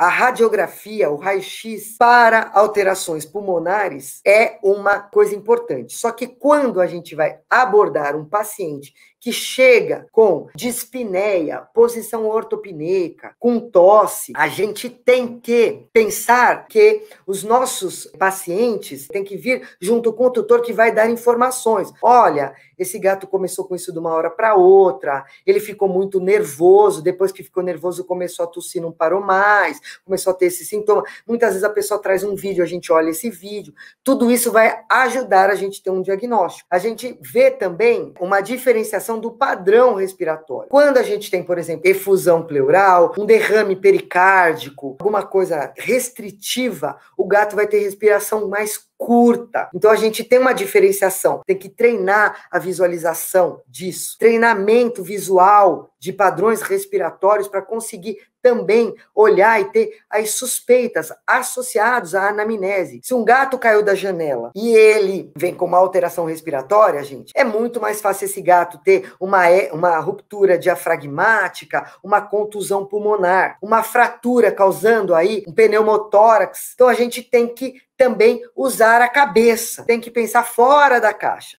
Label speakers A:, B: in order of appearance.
A: A radiografia, o raio-x para alterações pulmonares é uma coisa importante. Só que quando a gente vai abordar um paciente que chega com dispneia, posição ortopneica, com tosse, a gente tem que pensar que os nossos pacientes têm que vir junto com o tutor que vai dar informações. Olha, esse gato começou com isso de uma hora para outra, ele ficou muito nervoso, depois que ficou nervoso começou a tossir, não parou mais começou a ter esse sintoma. Muitas vezes a pessoa traz um vídeo, a gente olha esse vídeo. Tudo isso vai ajudar a gente a ter um diagnóstico. A gente vê também uma diferenciação do padrão respiratório. Quando a gente tem, por exemplo, efusão pleural, um derrame pericárdico, alguma coisa restritiva, o gato vai ter respiração mais curta. Então a gente tem uma diferenciação, tem que treinar a visualização disso, treinamento visual de padrões respiratórios para conseguir também olhar e ter as suspeitas associadas à anamnese. Se um gato caiu da janela e ele vem com uma alteração respiratória, gente, é muito mais fácil esse gato ter uma, é, uma ruptura diafragmática, uma contusão pulmonar, uma fratura causando aí um pneumotórax. Então a gente tem que também usar mudar a cabeça, tem que pensar fora da caixa.